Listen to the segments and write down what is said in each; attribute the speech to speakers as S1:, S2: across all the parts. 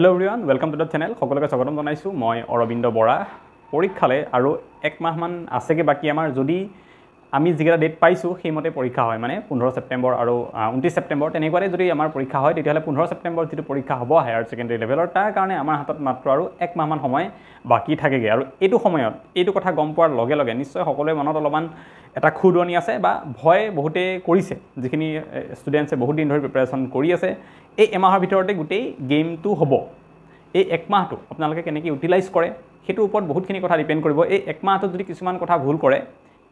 S1: hello' everyone welcome to the channel সকলোকে স্বাগতম জনাইছোঁ মই অৰবিন্দ বৰা পৰীক্ষালৈ আৰু একমাহমান আছেগৈ বাকী আমাৰ যদি আমি যিকেইটা ডেট পাইছোঁ সেইমতে পৰীক্ষা হয় মানে পোন্ধৰ ছেপ্টেম্বৰ আৰু ঊনত্ৰিছ ছেপ্টেম্বৰ তেনেকুৱাতে যদি আমাৰ পৰীক্ষা হয় তেতিয়াহ'লে পোন্ধৰ ছেপ্টেম্বৰ যিটো পৰীক্ষা হ'ব হায়াৰ ছেকেণ্ডেৰী লেভেলৰ তাৰ কাৰণে আমাৰ হাতত মাত্ৰ আৰু একমাহমান সময় বাকী থাকেগৈ আৰু এইটো সময়ত এইটো কথা গম পোৱাৰ লগে লগে নিশ্চয় সকলোৱে মনত অলপমান এটা খুদনি আছে বা ভয় বহুতে কৰিছে যিখিনি ষ্টুডেণ্টছে বহুত দিন ধৰি প্ৰিপেৰেশ্যন কৰি আছে এই এমাহৰ ভিতৰতে গোটেই গেমটো হ'ব এই একমাহটো আপোনালোকে কেনেকৈ ইউটিলাইজ কৰে সেইটোৰ ওপৰত বহুতখিনি কথা ডিপেণ্ড কৰিব এই একমাহটোত যদি কিছুমান কথা ভুল কৰে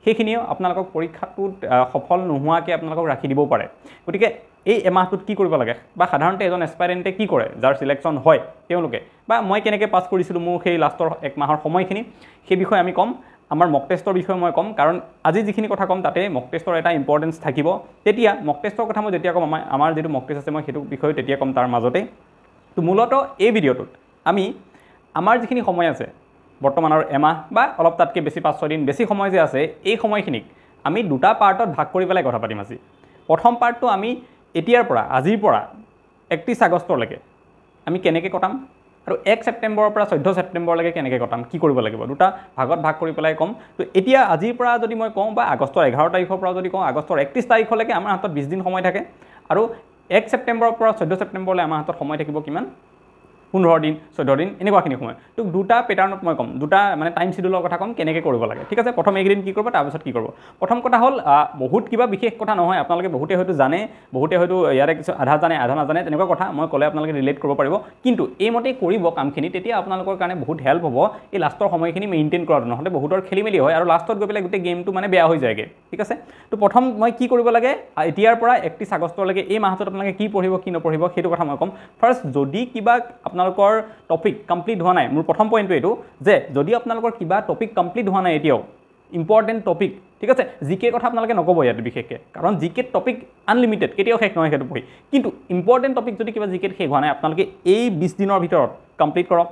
S1: সেইখিনিয়ে আপোনালোকক পৰীক্ষাটোত সফল নোহোৱাকৈ আপোনালোকক ৰাখি দিবও পাৰে গতিকে এই এমাহটোত কি কৰিব লাগে বা সাধাৰণতে এজন এক্সপাইৰেণ্টে কি কৰে যাৰ চিলেকশ্যন হয় তেওঁলোকে বা মই কেনেকৈ পাছ কৰিছিলোঁ মোৰ সেই লাষ্টৰ এক মাহৰ সময়খিনি সেই বিষয়ে আমি ক'ম আমাৰ মক টেষ্টৰ বিষয়ে মই ক'ম কাৰণ আজি যিখিনি কথা ক'ম তাতে মক টেষ্টৰ এটা ইম্পৰ্টেঞ্চ থাকিব তেতিয়া মক টেষ্টৰ কথা মই যেতিয়া ক'ম আমাৰ আমাৰ যিটো মক টেষ্ট আছে মই সেইটো বিষয়ে তেতিয়া ক'ম তাৰ মাজতে তো মূলতঃ এই ভিডিঅ'টোত আমি আমাৰ যিখিনি সময় আছে বৰ্তমান আৰু এমাহ বা অলপ তাতকৈ বেছি পাঁচ ছয়দিন বেছি সময় যে আছে এই সময়খিনিক আমি দুটা পাৰ্টত ভাগ কৰি পেলাই কথা পাতিম আজি প্ৰথম পাৰ্টটো আমি এতিয়াৰ পৰা আজিৰ পৰা একত্ৰিছ আগষ্টলৈকে আমি কেনেকৈ কটাম আৰু এক ছেপ্টেম্বৰৰ পৰা চৈধ্য ছেপ্টেম্বৰলৈকে কেনেকৈ কটাম কি কৰিব লাগিব দুটা ভাগত ভাগ কৰি পেলাই ক'ম তো এতিয়া আজিৰ পৰা যদি মই কওঁ বা আগষ্টৰ এঘাৰ তাৰিখৰ পৰা যদি কওঁ আগষ্টৰ একত্ৰিছ তাৰিখলৈকে আমাৰ হাতত বিছ দিন সময় থাকে আৰু এক ছেপ্টেম্বৰৰ পৰা চৈধ্য ছেপ্টেম্বৰলৈ আমাৰ হাতত সময় থাকিব কিমান পোন্ধৰ দিন চৈধ্য দিন এনেকুৱাখিনি সময় তোক দুটা পেটাৰ্ণত মই ক'ম দুটা মানে টাইম চিডিউলৰ কথা ক'ম কেনেকৈ কৰিব লাগে ঠিক আছে প্ৰথম এইকেইদিন কি কৰিব তাৰপিছত কি কৰিব প্ৰথম কথা হ'ল বহুত কিবা বিশেষ কথা নহয় আপোনালোকে বহুতে হয়তো জানে বহুতে হয়তো ইয়াৰে কিছু আধা জানে আধা নাজানে তেনেকুৱা কথা মই ক'লে আপোনালোকে ৰিলেট কৰিব পাৰিব কিন্তু এইমতেই কৰিব কামখিনি তেতিয়া আপোনালোকৰ কাৰণে বহুত হেল্প হ'ব এই লাষ্টৰ সময়খিনি মেইনটেইন কৰাটো নহ'লে বহুতৰ খেলি মেলি হয় আৰু লাষ্টত গৈ পেলাই গোটেই গেমটো মানে বেয়া হৈ যায়গৈ ঠিক আছে তো প্ৰথম মই কি কৰিব লাগে এতিয়াৰ পৰা একত্ৰিছ আগষ্টলৈকে এই মাহটোত আপোনালোকে কি পঢ়িব কি নপঢ়িব সেইটো কথা মই ক'ম ফাৰ্ষ্ট যদি কিবা আপোনালোকৰ টপিক কমপ্লিট হোৱা নাই মোৰ প্ৰথম পইণ্টটো এইটো যে যদি আপোনালোকৰ কিবা টপিক কমপ্লিট হোৱা নাই এতিয়াও ইম্পৰ্টেণ্ট টপিক ঠিক আছে জি কে কথা আপোনালোকে নক'ব ইয়াত বিশেষকৈ কাৰণ জি কেত টপিক আনলিমিটেড কেতিয়াও শেষ নহয় সেইটো পঢ়ি কিন্তু ইম্পৰ্টেণ্ট টপিক যদি কিবা জি কেত শেষ হোৱা নাই আপোনালোকে এই বিছ দিনৰ ভিতৰত কমপ্লিট কৰক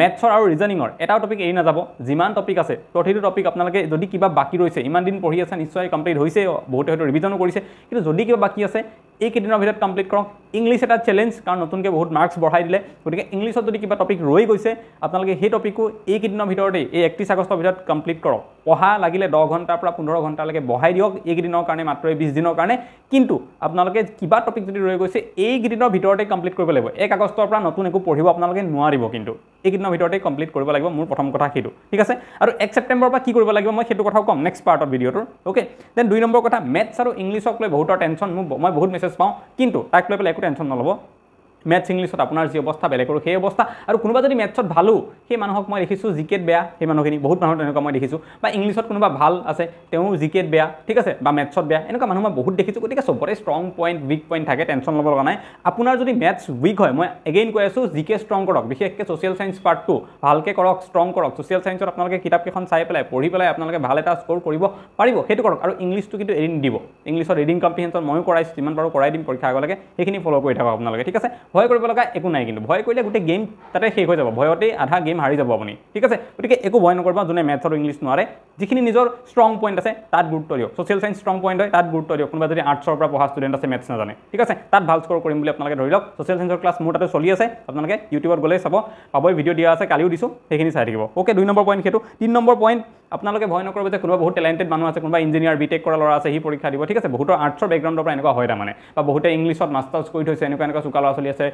S1: মেথছৰ আৰু ৰিজনিঙৰ এটাও টপিক এৰি নাযাব যিমান টপিক আছে প্ৰতিটো টপিক আপোনালোকে যদি কিবা বাকী ৰৈছে ইমান দিন পঢ়ি আছে নিশ্চয় কমপ্লিট হৈছে বহুতে হয়তো ৰিভিজনো কৰিছে কিন্তু যদি কিবা বাকী আছে এইকেইদিনৰ ভিতৰত কমপ্লিট কৰক ইংলিছ এটা চেলেঞ্জ কাৰণ নতুনকৈ বহুত মাৰ্কছ বঢ়াই দিলে গতিকে ইংলিছত যদি কিবা টপিক ৰৈ গৈছে আপোনালোকে সেই টপিকো এইকেইদিনৰ ভিতৰতেই এই একত্ৰিছ আগষ্টৰ ভিতৰত কমপ্লিট কৰক পঢ়া লাগিলে দহ ঘণ্টাৰ পৰা পোন্ধৰ ঘণ্টালৈকে বঢ়াই দিয়ক এইকেইদিনৰ কাৰণে মাত্ৰ এই বিছ দিনৰ কাৰণে কিন্তু আপোনালোকে কিবা টপিক যদি ৰৈ গৈছে এইকেইদিনৰ ভিতৰতে কমপ্লিট কৰিব লাগিব এক আগষ্টৰ পৰা নতুন একো পঢ়িব আপোনালোকে নোৱাৰিব কিন্তু এইকেইদিনৰ ভিতৰতে কমপ্লিট কৰিব লাগিব মোৰ প্ৰথম কথা সেইটো ঠিক আছে আৰু এক ছেপ্টেম্বৰৰ পৰা কি কৰিব লাগিব মই সেইটো কথাও ক'ম নেক্সট পাৰ্টৰ ভিডিঅ'টোৰ অ'কে দেন দুই নম্বৰ কথা মেথছ আৰু ইংলিছক লৈ বহুতৰ টেনশ্যন মোৰ মই বহুত মেছেজ পাওঁ কিন্তু তাক লৈ পেলাই একো টেনশ্যন নল'ব মেথছ ইংলিছত আপোনাৰ যি অৱস্থা বেলেগৰ সেই অৱস্থা আৰু কোনোবা যদি মেথছত ভালো সেই মানুহক মই দেখিছোঁ জিকেট বেয়া সেই মানুহখিনি বহুত মানুহ তেনেকুৱা মই দেখিছোঁ বা ইংলিছত কোনোবা ভাল আছে তেওঁৰ জিকেট বেয়া ঠিক আছে বা মেথছত বেয়া এনেকুৱা মানুহ মই বহুত দেখিছোঁ গতিকে চবৰে ষ্ট্ৰং পইণ্ট উইক পইণ্ট থাকে টেনশ্যন ল'ব লগা নাই আপোনাৰ যদি মেথছ উইক হয় মই এগেইন কৈ আছোঁ জিকে ষ্ট্ৰং কৰক বিশেষকৈ ছ'চিয়েল ছায়েন্স পাৰ্টটো ভালকৈ কৰক ষ্ট্ৰং কৰক ছ'চিয়েল ছায়েন্সত আপোনালোকে কিতাপকেইখন চাই পেলাই পঢ়ি পেলাই আপোনালোকে ভাল এটা স্ক'ৰ কৰিব পাৰিব সেইটো কৰক আৰু ইংলিছটো কিন্তু এৰি নিদিব ইংলিছত ৰিডিং কম্পিটিশ্যনত ময়ো কৰাইছোঁ যিমান পাৰোঁ কৰাই দিম পৰীক্ষাৰ আগলৈকে সেইখিনি ফ'ল' কৰি থাকক আপোনালোকে ঠিক আছে ভয় কৰিব লগা একো নাই কিন্তু ভয় কৰিলে গোটেই গেম তাতে শেষ হৈ যাব ভয়তেই আধা গেম হাৰি যাব আপুনি ঠিক আছে গতিকে একো ভয় নকৰিব যোনে মেথছ আৰু ইংলিছ নোৱাৰে যিখিনি নিজৰ ষ্ট্ৰং পইণ্ট আছে তাত গুৰুত্ব দিয়ক ছ'চিয়েল চাইন্স ষ্ট্ৰং পইণ্ট হয় তাত গুৰুত্ব দিয়ক কোনোবা যদি আৰ্টছৰ পৰা পঢ়া ষ্টুডেণ্ট আছে মেথছ নাজানে ঠিক আছে তাত ভাল স্ক'ৰ কৰিম বুলি আপোনালোকে ধৰি লওক ছ'চিয়েল চাইন্সৰ ক্লাছ মোৰ তাতে চলি আছে আপোনালোকে ইউটিউবত গ'লেই চাব পাবই ভিডিঅ' দিয়া আছে কালিও দিছোঁ সেইখিনি চাই থাকিব অ'কে দুই নম্বৰ পইণ্ট সেইটো তিনি নম্বৰ পইণ্ট আপোনালোকে ভয় নকৰিব যে কোনোবা বহুত টেলেণ্টেড মানুহ আছে কোনোবা ইঞ্জিনিয়াৰ বিটেক কৰা ল'ৰা আছে সি পৰীক্ষা দিব ঠিক আছে বহুতৰ আৰ্টছৰ বেকগ্ৰাউণ্ডৰ পৰা এনেকুৱা হয় তাৰমানে বা বহুতে ইংলিছত মাষ্টাৰ্চ কৰি থৈছে এনেকুৱা এনেকুৱা চোকা ল'ৰা ছোৱালী আছে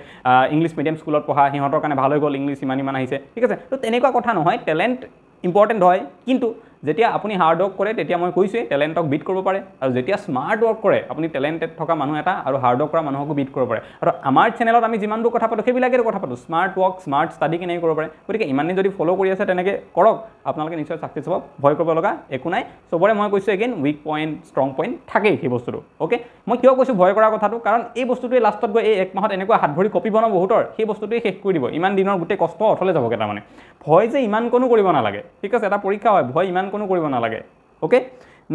S1: ইংলিছ মিডিয়াম স্কুলত পঢ়া সিহঁতৰ কাৰণে ভাল হৈ গ'ল ইংলিছ ইমান ইমান আহিছে ঠিক আছে ত' তেনেকুৱা কথা নহয় টেলেণ্ট ইম্পৰ্টেণ্ট হয় কিন্তু যেতিয়া আপুনি হাৰ্ড ৱৰ্ক কৰে তেতিয়া মই কৈছোঁৱেই টেলেণ্টক বিট কৰিব পাৰে আৰু যেতিয়া স্মাৰ্ট ৱৰ্ক কৰে আপুনি টেলেণ্টেড থকা মানুহ এটা আৰু হাৰ্ড ৱৰ্ক কৰা মানুহকো বিট কৰিব পাৰে আৰু আমাৰ চেনেলত আমি যিমানবোৰ কথা পাতোঁ সেইবিলাকেই কথা পাতোঁ স্মাৰ্ট ৱৰ্ক স্মাৰ্ট ষ্টাডি কেনেকৈ কৰিব পাৰে গতিকে ইমানেই যদি ফ'ল' কৰি আছে তেনেকৈ কৰক আপোনালোকে নিশ্চয় চাকচেছ হ'ব ভয় কৰিব লগা একো নাই চবৰে মই কৈছোঁ again weak point strong point থাকেই সেই বস্তুটো অ'কে মই কিয় কৈছোঁ ভয় কৰা কথাটো কাৰণ এই বস্তুটোৱে লাষ্টত গৈ এই এক মাহত এনেকুৱা হাত ভৰি কপি ন বহুতৰ সেই বস্তুটোৱে শেষ কৰি দিব ইমান দিনৰ গোটেই কষ্ট অথলে যাবগৈ তাৰমানে ভয় যে ইমান কোনো কৰিব নালাগে ঠিক আছে এটা পৰীক্ষা হয় ভয় ইমান কোনো কৰিব নালাগে okay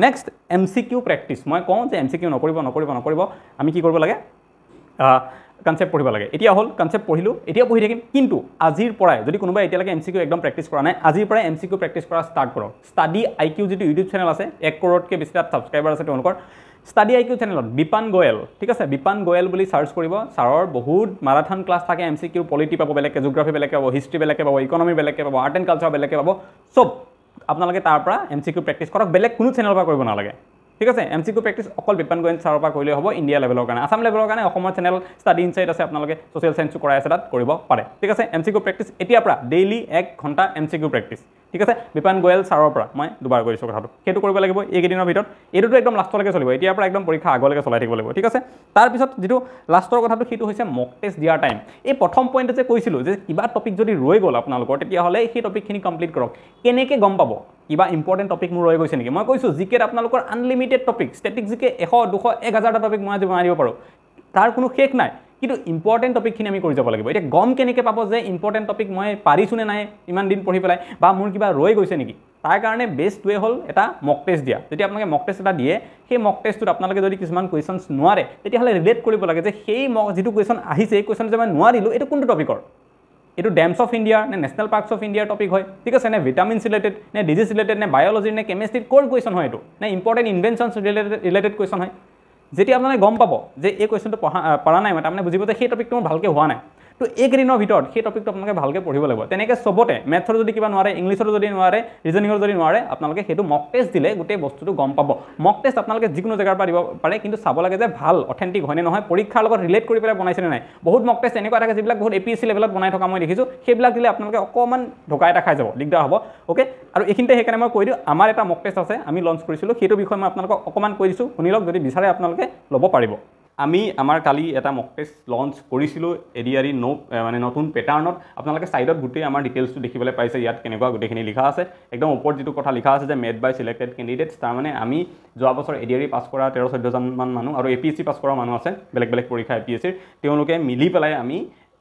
S1: next M C Q practice মই কওঁ যে এম চি কিউ নকৰিব নকৰিব নকৰিব আমি কি কৰিব লাগে কনচেপ্ট পঢ়িব লাগে এতিয়া হ'ল কনচেপ্ট পঢ়িলোঁ এতিয়া পঢ়ি থাকিম কিন্তু আজিৰ পৰাই যদি কোনোবাই এতিয়ালৈকে এম চি কিউ একদম প্ৰেক্টিছ কৰা নাই আজিৰ পৰাই এম চি কিউ প্ৰেক্টিছ কৰা ষ্টাৰ্ট কৰক ষ্টাডি আই কিউ যিটো ইউটিউব চেনেল আছে এক কৰোৰতকৈ বেছি তাত ছাবস্ক্ৰাইবাৰ আছে তেওঁলোকৰ ষ্টাডি আই কিউ চেনেলত বিপান গোৱেল ঠিক আছে বিপান গোৱেল বুলি ছাৰ্চ কৰিব ছাৰৰ বহুত মাৰাথান ক্লাছ থাকে এম চি কিউ পলিটি পাব বেলেগকৈ জিঅ'গ্ৰাফি বেলেগকৈ পাব হিষ্ট্ৰী বেলেগকৈ পাব ইকনমি বেলেগকৈ পাব আৰ্ট এণ্ড কালচাৰ বেলেগকৈ পাব চব আপোনালোকে তাৰ পৰা এম চি কিউ প্ৰেক্টিচ কৰক বেলেগ কোনো চেনেলৰ পৰা কৰিব নালাগে ঠিক আছে এম চি কিউ প্ৰেক্টিচ অকল বিপান গোৱেন ছাৰৰ পৰা কৰিলে হ'ব ইণ্ডিয়া লেভেলৰ কাৰণে আছাম লেভেলৰ কাৰণে অসমৰ চেনেল ষ্টাডি ইনচাইট আছে আপোনালোকে ছ'চিয়েল চায়েন্সো কৰাই আছে তাত কৰিব পাৰে ঠিক আছে এম চি কিউ প্ৰেক্টিচ এতিয়াৰ পৰা ডেইলি এক ঘণ্টা এম চি কিউ প্ৰেক্টিচ ঠিক আছে বিপান গোয়েল ছাৰৰ পৰা মই দুবাৰ কৰিছোঁ কথাটো সেইটো কৰিব লাগিব এইকেইদিনৰ ভিতৰত এইটোতো একদম লাষ্টলৈকে চলিব এতিয়াৰ পৰা একদম পৰীক্ষা আগলৈকে চলাই থাকিব লাগিব ঠিক আছে তাৰপিছত যিটো লাষ্টৰ কথাটো সেইটো হৈছে মক টেষ্ট দিয়াৰ টাইম এই প্ৰথম পইণ্টত যে কৈছিলোঁ যে কিবা টপিক যদি ৰৈ গ'ল আপোনালোকৰ তেতিয়াহ'লে সেই টপিকখিনি কমপ্লিট কৰক কেনেকৈ গম পাব কিবা ইম্পৰ্টেণ্ট টপিক মোৰ ৰৈ গৈছে নেকি মই কৈছোঁ জি কেত আপোনালোকৰ unlimited topic static G K এশ দুশ এক হাজাৰটা টপিক মই আজি বনাই দিব পাৰোঁ তাৰ কোনো শেষ নাই কিন্তু ইম্পৰ্টেণ্ট টপিকখিনি আমি কৰি যাব লাগিব এতিয়া গম কেনেকৈ পাব যে ইম্পৰ্টেণ্ট টপিক মই পাৰিছোঁ নে নাই ইমান দিন পঢ়ি পেলাই বা মোৰ কিবা ৰৈ গৈছে নেকি তাৰ কাৰণে বেষ্ট বেষ্টটোৱে হ'ল এটা মক টেষ্ট দিয়া যদি আপোনালোকে মক টেষ্ট এটা দিয়ে সেই মক টেষ্টটোত আপোনালোকে যদি কিছুমান কুৱেশ্যনছ নোৱাৰে তেতিয়াহ'লে ৰিলেট কৰিব লাগে যে সেই মক যিটো কুৱেশ্যন আহিছে সেই কুৱেশ্যনটো যে মই নোৱাৰিলোঁ এইটো কোনটো টপিকৰ এইটো ডেমছ অফ ইণ্ডিয়া নে নেশ্যনেল পাৰ্কছ অফ ইণ্ডিয়াৰ টপিক হয় ঠিক আছে নে ভিটামিনছ ৰিলেটেড নে ডিজিজ ৰিলেটেড নে বায়'লজিৰ নে কেমেষ্ট্ৰিৰ ক'ৰ কুৱেশ্যন হয় এইটো নে important inventions related related question হয় যেতিয়া আপোনালোকে গম পাব যে এই কুৱেশ্যনটো পঢ়া পৰা নাই মানে তাৰমানে বুজিব যে সেই টপিকটো মোৰ ভালকৈ হোৱা নাই তো এইকেইদিনৰ ভিতৰত সেই টপিকটো আপোনালোকে ভালকৈ পঢ়িব লাগিব তেনেকৈ চবতে মেথৰ যদি কিবা নোৱাৰে ইংলিছৰ যদি নোৱাৰে ৰিজনিঙৰ যদি নোৱাৰে আপোনালোকে সেইটো মক টেষ্ট দিলে গোটেই বস্তুটো গম পাব মক টেষ্ট আপোনালোকে যিকোনো জেগাৰ পৰা দিব পাৰে কিন্তু চাব লাগে যে ভাল অথেণ্টিক হয়নে নহয় পৰীক্ষাৰ লগত ৰিলেট কৰি পেলাই বনাইছেনে নাই বহুত মক টেষ্ট এনেকুৱা থাকে যিবিলাক বহুত এ পি এছ চি লেভেলত বনাই থকা মই দেখিছোঁ সেইবিলাক দিলে আপোনালোকে অকণমান ঢকা এটা খাই যাব দিগদাৰ হ'ব অ'কে আৰু এইখিনিতে সেইকাৰণে মই কৈ দিওঁ আমাৰ এটা মক টেষ্ট আছে আমি লঞ্চ কৰিছিলোঁ সেইটো বিষয়ে মই আপোনালোকক অকণমান কৈ দিছোঁ শুনি লওক যদি বিচাৰে আপোনালোকে ল'ব পাৰিব আমি আমাৰ কালি এটা মক টেষ্ট লঞ্চ কৰিছিলোঁ এডিয়াৰী ন মানে নতুন পেটাৰ্ণত আপোনালোকে ছাইডত গোটেই আমাৰ ডিটেইলছটো দেখিবলৈ পাইছে ইয়াত কেনেকুৱা গোটেইখিনি লিখা আছে একদম ওপৰত যিটো কথা লিখা আছে যে মেড বাই ছিলেক্টেড কেণ্ডিডেটছ তাৰমানে আমি যোৱা বছৰ এডিয়াৰী পাছ কৰা তেৰ চৈধ্যজনমান মানুহ আৰু A P S C pass কৰা মানুহ আছে বেলেগ বেলেগ পৰীক্ষা এ পি এছ চিৰ তেওঁলোকে মিলি পেলাই আমি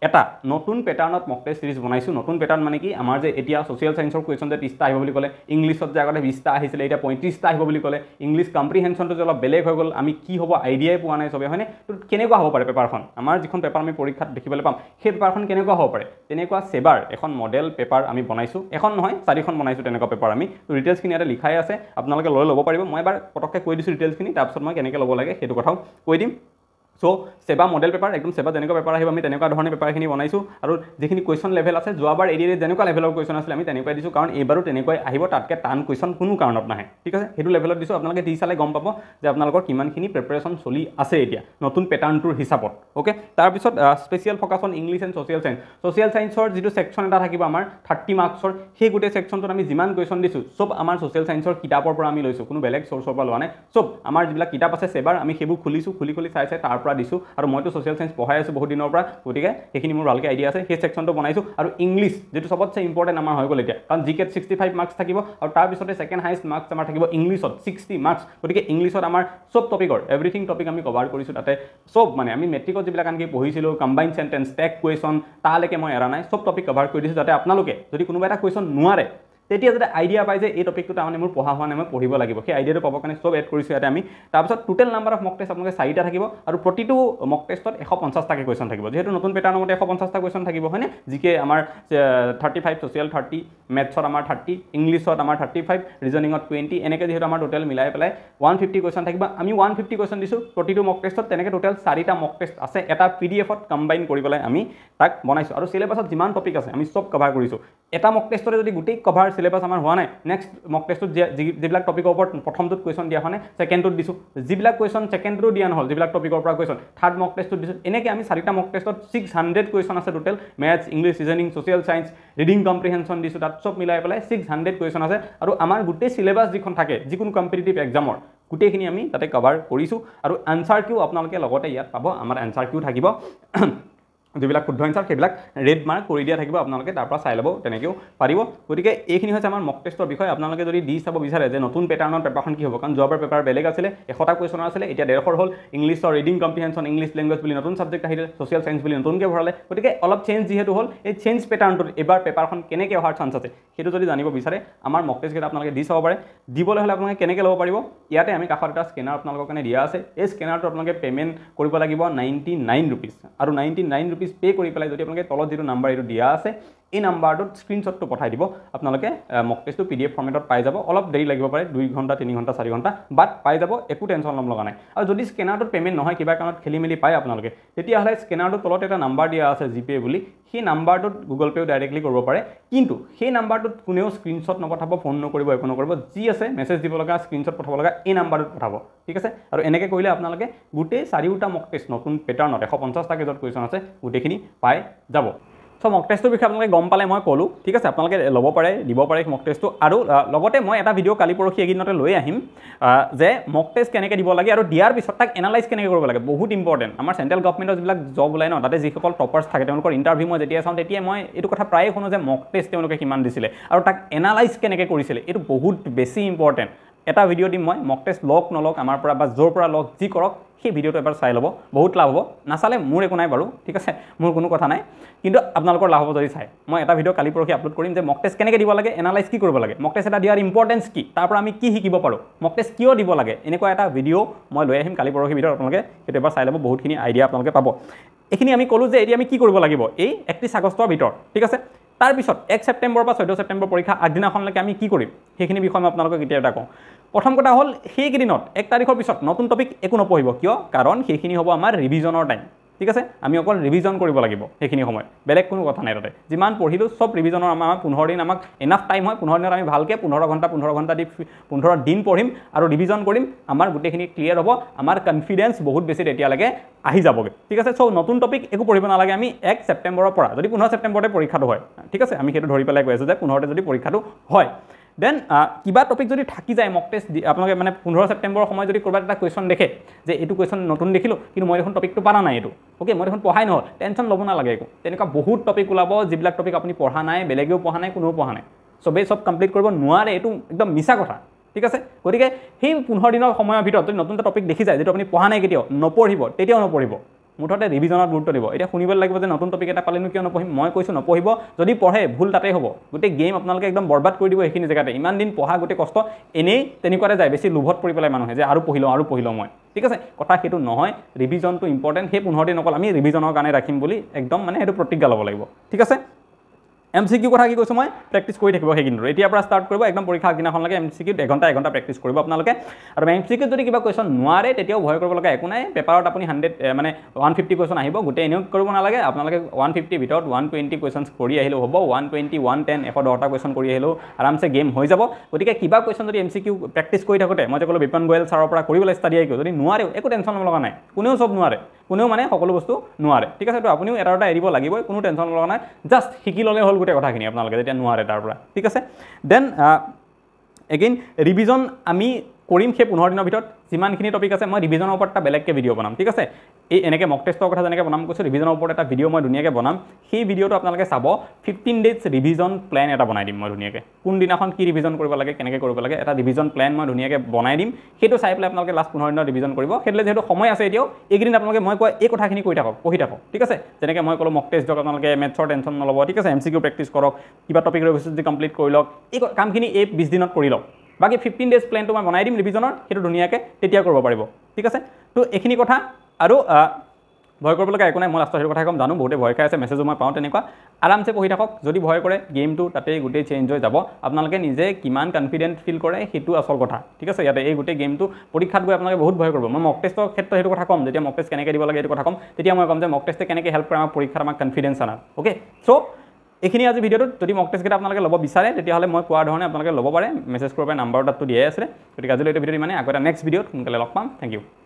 S1: এটা নতুন পেটাৰ্ণত মক টেষ্ট ছিৰিজ বনাইছোঁ নতুন পেটাৰ্ণ মানে কি আমাৰ যে এতিয়া ছ'চিয়েল ছায়েন্সৰ কুৱেশ্যন যে ত্ৰিছটা আহিব বুলি ক'লে ইংলিছত যে আগতে বিছটা আহিছিলে এতিয়া পঁয়ত্ৰিছটা আহিব বুলি ক'লে ইংলিছ কম্প্ৰিহেনশ্যনটো যে অলপ বেলেগ হৈ গ'ল আমি কি হ'ব আইডিয়াই পোৱা নাই চবে হয়নে তো কেনেকুৱা হ'ব পাৰে পেপাৰখন আমাৰ যিখন পেপাৰ আমি পৰীক্ষাত দেখিবলৈ পাম সেই পেপাৰখন কেনেকুৱা হ'ব পাৰে তেনেকুৱা ছেবাৰ এখন মডেল পেপাৰ আমি বনাইছোঁ এখন নহয় চাৰিখন বনাইছোঁ তেনেকুৱা পেপাৰ আমি তো ডিটেইলছখিনি ইয়াতে লিখাই আছে আপোনালোকে লৈ ল'ব পাৰিব মই এবাৰ পটককৈ কৈ দিছোঁ ডিটেইলছখিনি তাৰপিছত মই কেনেকৈ ল'ব লাগে সেইটো কথাও কৈ দিম চ' চেবা মডেল পেপাৰ একদম চেবা যেনেকুৱা পেপাৰ আহিব আমি তেনেকুৱা ধৰণে পেপাৰখিনি বনাইছোঁ আৰু যিখিনি কুৱেশ্যন লেভেল আছে যোৱাবাৰ এৰিয়ে যেনেকুৱা লেভেলৰ কুৱেশ্যন আছিলে আমি তেনেকুৱাই দিছোঁ কাৰণ এইবাৰো তেনেকুৱাই আহিব তাতকৈ টান কুৱেশ্যন কোনো কাৰণত নাহে ঠিক আছে সেইটো লেভেলত দিছোঁ আপোনালোকে দি চালে গম পাব যে আপোনালোকৰ কিমানখিনি প্ৰিপেৰেশ্যন চলি আছে এতিয়া নতুন পেটাৰ্ণটোৰ হিচাপত অ'কে তাৰপিছত special focus on English and social science social ছাইন্সৰ যিটো ছেকশ্যন এটা থাকিব আমাৰ থাৰ্টি মাৰ্কছৰ সেই গোটেই ছেকশ্যনটোত আমি যিমান কুৱেশ্যন দিছোঁ চব আমাৰ ছ'চিয়েল ছাইন্সৰ কিতাপৰ পৰা আমি লৈছোঁ কোনো বেলেগ চ'ৰ্চৰ পৰা লোৱা নাই চব আমাৰ যিবিলাক কিতাপ আছে চেবাৰ আমি সেইবোৰ খুলিছোঁ খুলি খুলি চাইছে তাৰ পৰা পৰা দিছোঁ আৰু মইতো ছ'চিয়েল ছায়েঞ্চ পঢ়াই আছোঁ বহুত দিনৰ পৰা গতিকে সেইখিনি মোৰ ভালকৈ আইডিয়া আছে সেই ছেকশ্যনটো বনাইছোঁ আৰু ইংলিছ যিটো সবতছে ইম্পৰ্টেণ্ট আমাৰ হৈ গ'ল এতিয়া কাৰণ জি কেত ছিক্সটি ফাইভ মাৰ্কছ থাকিব আৰু তাৰপিছতে ছেকেণ্ড হাইষ্ট মাৰ্কছ আমাৰ থাকিব ইংলিছত ছিক্সটি মাৰ্কছ গতিকে ইংলিছত আমাৰ চব টপিকৰ এভৰিথিং টপিক আমি কভাৰ কৰিছোঁ তাতে চব মানে আমি মেট্ৰিকত যিবিলাক আনকি পঢ়িছিলোঁ কম্বাইন ছেণ্টেঞ্চ টেক কুৱেশ্যন তালৈকে মই এৰা নাই চব টপিক কভাৰ কৰি দিছোঁ যাতে আপোনালোকে যদি কোনোবা এটা কুৱেশ্যন নোৱাৰে তেতিয়া যাতে আইডিয়া পায় যে এই টপিকটো তাৰমানে মোৰ পঢ়া হোৱা নাই মই পঢ়িব লাগিব সেই আইডিয়াটো পাবৰ কাৰণে চব এড কৰিছোঁ ইয়াতে আমি তাৰপিছত total number of mock test আপোনালোকে চাৰিটা থাকিব আৰু প্ৰতিটো মক টেষ্টত এশ পঞ্চাছটাকৈ কুৱেশ্যন থাকিব যিহেতু নতুন পেটাৰ্ণৰ মতে এশ পঞ্চাছটা কুৱেশ্যন থাকিব হয়নে যি কে আমাৰ থাৰ্টি ফাইভ ছ'চিয়েল থাৰ্টি মেথছত আমাৰ থাৰ্টি ইংলিছত আমাৰ থাৰ্টি ফাইভ ৰিজনিঙত টুৱেণ্টি এনেকৈ যিহেতু আমাৰ টোটেল মিলাই পেলাই ওৱান ফিফটি কুৱেশ্যন থাকিব আমি ওৱান ফিফটি কুৱেশ্যন দিছোঁ প্ৰতিটো মক টেষ্টত তেনেকৈ টোটেল চাৰিটা মক টেষ্ট আছে এটা পি ডি এফত কম্বাইন কৰি পেলাই আমি তাক বনাইছোঁ আৰু চিলেবাছত যিমান টপিক আছে আমি চব কভাৰ কৰিছোঁ এটা মক টেষ্টতে যদি গোটেই কভাৰ চিলেবাছ আমাৰ হোৱা নাই নেক্সট মক টেষ্টত যিবিলাক টপিকৰ ওপৰত প্ৰথমটোত কুৱেশ্যন দিয়া হোৱা নাই ছেকেণ্ডটোত দিছোঁ যিবিলাক কুৱেশ্যন ছেকেণ্ডটো দিয়া নহ'ল যিবিলাক টপিকৰ পৰা কুৱেশ্যন থাৰ্ড মক টেষ্টত দিছোঁ এনেকৈ আমি চাৰিটা মক টেষ্টত ছিক্স হাণ্ড্ৰেড কুৱেশ্যন আছে total maths English reasoning social science reading comprehension দিছোঁ তাত চব মিলাই পেলাই ছিক্স হাণ্ড্ৰেড কুৱেশ্যন আছে আৰু আমাৰ গোটেই চিলেবাছ যিখন থাকে যিকোনো কম্পিটিটিভ এক্সামৰ গোটেইখিনি আমি তাতে কভাৰ কৰিছোঁ আৰু এনচাৰ কিউ আপোনালোকে লগতে ইয়াত পাব আমাৰ এনচাৰ থাকিব যিবিলাক শুদ্ধ এঞ্চাৰ সেইবিলাক ৰেড মাৰ্ক কৰি দিয়া থাকিব আপোনালোকে তাৰ পৰা চাই ল'ব তেনেকৈও পাৰিব গতিকে এইখিনি হৈছে আমাৰ মক টেষ্টৰ বিষয়ে আপোনালোকে যদি দি চাব বিচাৰে যে নতুন পেটাৰ্ণৰ পেপাৰখন কি হ'ব কাৰণ যোৱাবাৰ পেপাৰ বেলেগ আছিলে এশটা কুৱেশ্যনৰ আছিলে এতিয়া ডেৰশৰ হ'ল ইংলিছৰ ৰিডিং কম্পিহেনশ্যন ইংলিছ লেংগুৱেজ বুলি নতুন ছাবজেক্ট আহিলে ছ'চিয়েল ছায়েঞ্চ বুলি নতুনকৈ ভৰালে গতিকে অলপ চেঞ্জ যিহেতু হ'ল এই চেঞ্জ পেটাৰ্ণটোত এইবাৰ পেপাৰখন কেনেকৈ অহাৰ চান্স আছে সেইটো যদি জানিব বিচাৰে আমাৰ মক টেষ্টকেইটা আপোনালোকে দি চাব পাৰে দিবলৈ হ'লে আপোনালোকে কেনেকৈ ল'ব পাৰিব ইয়াতে আমি কাষত এটা স্কেনাৰ আপোনালোকৰ কাৰণে দিয়া আছে এই স্কেনাৰটো আপোনালোকে পে'মেণ্ট কৰিব লাগিব নাইণ্টি নাইন ৰুপিজ আৰু নাইণ্টি নাইন ৰুপিজ পে' কৰি পেলাই যদি আপোনালোকে তলত যিটো নাম্বাৰ এইটো দিয়া আছে এই নাম্বাৰটোত স্ক্ৰীনশ্বটটো পঠাই দিব আপোনালোকে মক টেষ্টটো পি ডি এফ ফৰ্মেটত পাই যাব অলপ দেৰি লাগিব পাৰে দুই ঘণ্টা তিনি ঘণ্টা চাৰি ঘণ্টা বাট পাই যাব একো টেনশ্যন ল'ম লগা নাই আৰু যদি স্কেনাৰটোত পে'মেণ্ট নহয় কিবা কাৰণত খেলি মেলি পায় আপোনালোকে তেতিয়াহ'লে স্কেনাৰটোৰ তলত এটা নাম্বাৰ দিয়া আছে জি পে' বুলি সেই নাম্বাৰটোত গুগল পে'ও ডাইৰেক্টলি কৰিব পাৰে কিন্তু সেই নাম্বাৰটোত কোনেও স্ক্ৰীনশ্বট নপঠাব ফোন নকৰিব একো নকৰিব যি আছে মেছেজ দিব লগা স্ক্ৰীনশ্বট পঠাব লগা এই নাম্বাৰটোত পঠাব ঠিক আছে আৰু এনেকৈ কৰিলে আপোনালোকে গোটেই চাৰিওটা মক টেষ্ট নতুন পেটাৰ্ণত এশ পঞ্চাছটাকৈ য'ত কুৱেশ্যন আছে গোটেইখিনি পাই যাব চ' মক টেষ্টৰ বিষয়ে আপোনালোকে গম পালে মই ক'লোঁ ঠিক আছে আপোনালোকে ল'ব পাৰে দিব পাৰে মক টেষ্টটো আৰু লগতে মই এটা ভিডিঅ' কালি পৰহি এইকেইদিনতে লৈ আহিম যে মক টেষ্ট কেনেকৈ দিব লাগে আৰু দিয়াৰ পিছত তাক এনালাইজ কেনেকৈ কৰিব লাগে বহুত ইম্পৰ্টেণ্ট আমাৰ চেণ্ট্ৰেল গভৰ্ণমেণ্টৰ যিবিলাক জব ওলাই ন তাতে যিসকল টপাৰ্ছ থাকে তেওঁলোকৰ ইণ্টাৰভিউ মই যেতিয়া চাওঁ তেতিয়া মই এইটো কথা প্ৰায়ে শুনো যে মক টেষ্ট তেওঁলোকে কিমান দিছিলে আৰু তাক এনালাইজ কেনেকৈ কৰিছিলে এইটো বহুত বেছি ইম্পৰ্টেণ্ট এটা ভিডিঅ' দিম মই মক টেষ্ট লওক নলওক আমাৰ পৰা বা য'ৰ পৰা লওক যি কৰক সেই ভিডিঅ'টো এবাৰ চাই ল'ব বহুত লাভ হ'ব নাচালে মোৰ একো নাই বাৰু ঠিক আছে মোৰ কোনো কথা নাই কিন্তু আপোনালোকৰ লাভ হ'ব যদি চাই মই এটা ভিডিঅ' কালি পৰহি আপলোড কৰিম যে মক টেষ্ট কেনেকৈ দিব লাগে এনালাইজ কি কৰিব লাগে মক টেষ্ট এটা দিয়াৰ ইম্পৰ্টেঞ্চ কি তাৰ পৰা আমি কি শিকিব পাৰোঁ মক টেষ্ট কিয় দিব লাগে এনেকুৱা এটা ভিডিঅ' মই লৈ আহিম কালি পৰহি ভিতৰত আপোনালোকে সেইটো এবাৰ চাই ল'ব বহুতখিনি আইডিয়া আপোনালোকে পাব এইখিনি আমি ক'লোঁ যে এতিয়া আমি কি কৰিব লাগিব এই একত্ৰিছ আগষ্টৰ ভিতৰত ঠিক আছে তাৰপিছত এক ছেপ্টেম্বৰ বা চৈধ্য ছেপ্টেম্বৰ পৰীক্ষা আগদিনাখনলৈকে আমি কি কৰিম সেইখিনি বিষয়ে মই আপোনালোকক কেতিয়াও এটা কওঁ প্ৰথম কথা হ'ল সেইকেইদিনত এক তাৰিখৰ পিছত নতুন টপিক একো নপঢ়িব কিয় কাৰণ সেইখিনি হ'ব আমাৰ ৰিভিজনৰ টাইম ঠিক আছে আমি অকল ৰিভিজন কৰিব লাগিব সেইখিনি সময়ত বেলেগ কোনো কথা নাই তাতে যিমান পঢ়িলোঁ চব ৰিভিজনৰ আমাৰ পোন্ধৰ দিন আমাক এনাফ টাইম হয় পোন্ধৰ দিনত আমি ভালকৈ পোন্ধৰ ঘণ্টা পোন্ধৰ ঘণ্টা দি পোন্ধৰ দিন পঢ়িম আৰু ৰিভিজন কৰিম আমাৰ গোটেইখিনি ক্লিয়াৰ হ'ব আমাৰ কনফিডেঞ্চ বহুত বেছি তেতিয়ালৈকে আহি যাবগৈ ঠিক আছে চ' নতুন টপিক একো পঢ়িব নালাগে আমি এক ছেপ্টেম্বৰৰ পৰা যদি পোন্ধৰ ছেপ্টেম্বৰতে পৰীক্ষাটো হয় ঠিক আছে আমি সেইটো ধৰি পেলাই কৈ আছোঁ যে পোন্ধৰতে যদি পৰীক্ষাটো হয় দেন কিবা টপিক যদি থাকি যায় মক টেষ্ট আপোনালোকে মানে পোন্ধৰ ছেপ্টেম্বৰ সময়ত যদি ক'ৰবাত এটা কুৱেশ্যন দেখে যে এইটো কুৱেশ্যন নতুন দেখিলোঁ কিন্তু মই দেখোন টপিকটো পৰা নাই এইটো অ'কে মই দেখোন পঢ়াই নহ'ল টেনশ্যন ল'ব নালাগে একো তেনেকুৱা বহুত টপিক ওলাব যিবিলাক টপিক আপুনি পঢ়া নাই বেলেগেও পঢ়া নাই কোনেও পঢ়া নাই চবেই চব কমপ্লিট কৰিব নোৱাৰে এইটো একদম মিছা কথা ঠিক আছে গতিকে সেই পোন্ধৰ দিনৰ সময়ৰ ভিতৰত যদি নতুন এটা টপিক দেখি যায় যিটো আপুনি পঢ়া নাই কেতিয়াও নপঢ়িব তেতিয়াও নপঢ়িব মুঠতে ৰিভিজনত গুৰুত্ব দিব এতিয়া শুনিবলৈ লাগিব যে নতুন টপিক এটা পালেনো কিয় নপঢ়িম মই কৈছোঁ নপঢ়িব যদি পঢ়ে ভুল তাতেই হ'ব গোটেই গেম আপোনালোকে একদম বৰবাদ কৰি দিব সেইখিনি জেগাতে ইমান দিন পঢ়া গোটেই কষ্ট এনেই তেনেকুৱাতে যায় বেছি লোভত পৰি পেলাই মানুহে যে আৰু পঢ়ি লওঁ আৰু পঢ়ি লওঁ মই ঠিক আছে কথা সেইটো নহয় ৰিভিজনটো ইম্পৰ্টেণ্ট সেই পোন্ধৰ দিন অকল আমি ৰিভিজনৰ কাৰণে ৰাখিম বুলি একদম মানে সেইটো প্ৰতিজ্ঞা ল'ব লাগিব ঠিক আছে এম চি কিউ কথা কি কৈছোঁ মই প্ৰেক্টিচ কৰি থাকিব সেইখিনিটো এতিয়াৰ পৰা ষ্টাৰ্ট কৰিব একদম পৰীক্ষা আগদিনাখনলৈকে এম চি কিউত এঘণ্টা এঘণ্টা প্ৰেক্টিচ কৰিব আপোনালোকে আৰু এম চি কিউত যদি কিবা কুৱেশ্যন নোৱাৰে তেতিয়াও ভয় কৰিব লগা একো নাই পেপাৰত আপুনি হাণ্ড্ৰেড মানে ওৱান ফিফটি কুৱেশ্যন আহিব গোটেই এনেও কৰিব নালাগে আপোনালোকে ওৱান ফিফটিৰ ভিতৰত ওৱান টুৱেণ্টি কুৱেশ্যন কৰি আহিলেও হ'ব ওৱান টুৱেণ্টি ওৱান টেন এশ দহটা কুৱেশ্যন কৰি আহিলেও আৰামছে গেম হৈ যাব গতিকে কিবা কুৱেশ্যন যদি এম চি কিউ প্ৰেক্টিচ কৰি থাকোঁতে মই যে ক'লোঁ বিপন গোৱেল ছাৰৰ পৰা কৰিবলৈ ষ্টাডি আহিব যদি নোৱাৰেও একো টেনশ্যন লগা নাই কোনেও চব নোৱাৰে কোনেও মানে সকলো বস্তু নোৱাৰে ঠিক আছে তো আপুনিও এটা এটা এৰিব লাগিবই কোনো টেনশ্যন লগা নাই জাষ্ট শিকি ল'লে হ'ল গোটেই কথাখিনি আপোনালোকে যেতিয়া নোৱাৰে তাৰপৰা ঠিক আছে দেন এগেইন ৰিভিজন আমি কৰিম সেই পোন্ধৰ দিনৰ ভিতৰত যিমানখিনি টপিক আছে মই ৰিভিজনৰ ওপৰত এটা বেলেগকৈ ভিডিঅ' বনাম ঠিক আছে এই এনেকৈ মক টেষ্টৰ কথা যেনেকৈ বনাম কৈছোঁ ৰিভিজনৰ ওপৰত এটা ভিডিঅ' মই ধুনীয়াকৈ বনাম সেই ভিডিঅ'টো আপোনালোকে চাব ফিফটিন ডেজ ৰিভিজন প্লেন এটা বনাই দিম মই ধুনীয়াকৈ কোনদিনাখন কি ৰিভিজন কৰিব লাগে কেনেকৈ কৰিব লাগে এটা ৰিভিজন প্লেন মই ধুনীয়াকৈ বনাই দিম সেইটো চাই পেলাই আপোনালোকে লাষ্ট পোন্ধৰ দিনত ৰিভিজন কৰিব সেইদৰে যিহেতু সময় আছে এতিয়াও এইকেইদিন আপোনালোকে মই কোৱা এই কথাখিনি কৰি থাকক পঢ়ি থাকক ঠিক আছে যেনেকৈ মই ক'লোঁ মক টেষ্ট দিয়ক আপোনালোকে মেথছৰ টেনশ্যন নল'ব ঠিক আছে এম চি কিউ প্ৰেক্টিছ কৰক কিবা টপিক ৰৈ গৈছে যদি কমপ্লিট কৰি লওক এই কামখিনি এই বিছ দিনত কৰি লওক বাকী ফিফটিন ডেজ প্লেনটো মই বনাই দিম ৰিভিজনৰ সেইটো ধুনীয়াকৈ তেতিয়া কৰিব পাৰিব ঠিক আছে তো এইখিনি কথা আৰু ভয় কৰিবলগীয়া একো নাই মই লাষ্টৰ সেইটো কথা কম জানো বহুতে ভয় খাই আছে মেছেজো মই পাওঁ তেনেকুৱা আৰামছে পঢ়ি থাকক যদি ভয় কৰে গেমটো তাতেই গোটেই চেঞ্জ হৈ যাব আপোনালোকে নিজে কিমান কনফিডেণ্ট ফিল কৰে সেইটো আচল কথা ঠিক আছে ইয়াতে এই গোটেই গেমটো পৰীক্ষাত গৈ আপোনালোকে বহুত ভয় কৰিব মই মক টেষ্টৰ ক্ষেত্ৰত সেইটো কথা ক'ম যেতিয়া মক টেষ্ট কেনেকৈ দিব লাগে সেইটো কথা ক'ম তেতিয়া মই ক'ম যে মক টেষ্টে কেনেকৈ হেল্প কৰে আমাক পৰীক্ষাত আমাক কনফিডেঞ্চ আনাত অ'কে চ' এইখিনি আজি ভিডিঅ'টোত যদি মক টেষ্ট কেইটা আপোনালোকে ল'ব বিচাৰে তেতিয়াহ'লে মই কোৱাৰ ধৰণে আপোনালোকে ল'ব পাৰে মেছেজ কৰিব পাৰে নাম্বাৰ তাতটো দিয়াই আছে গতিকে আজিলৈ এইটো ভিডিঅ' ইমানে আকৌ এটা নেক্সট ভিডিঅ'ত সোনকালে লগ পাম থেংক ইউ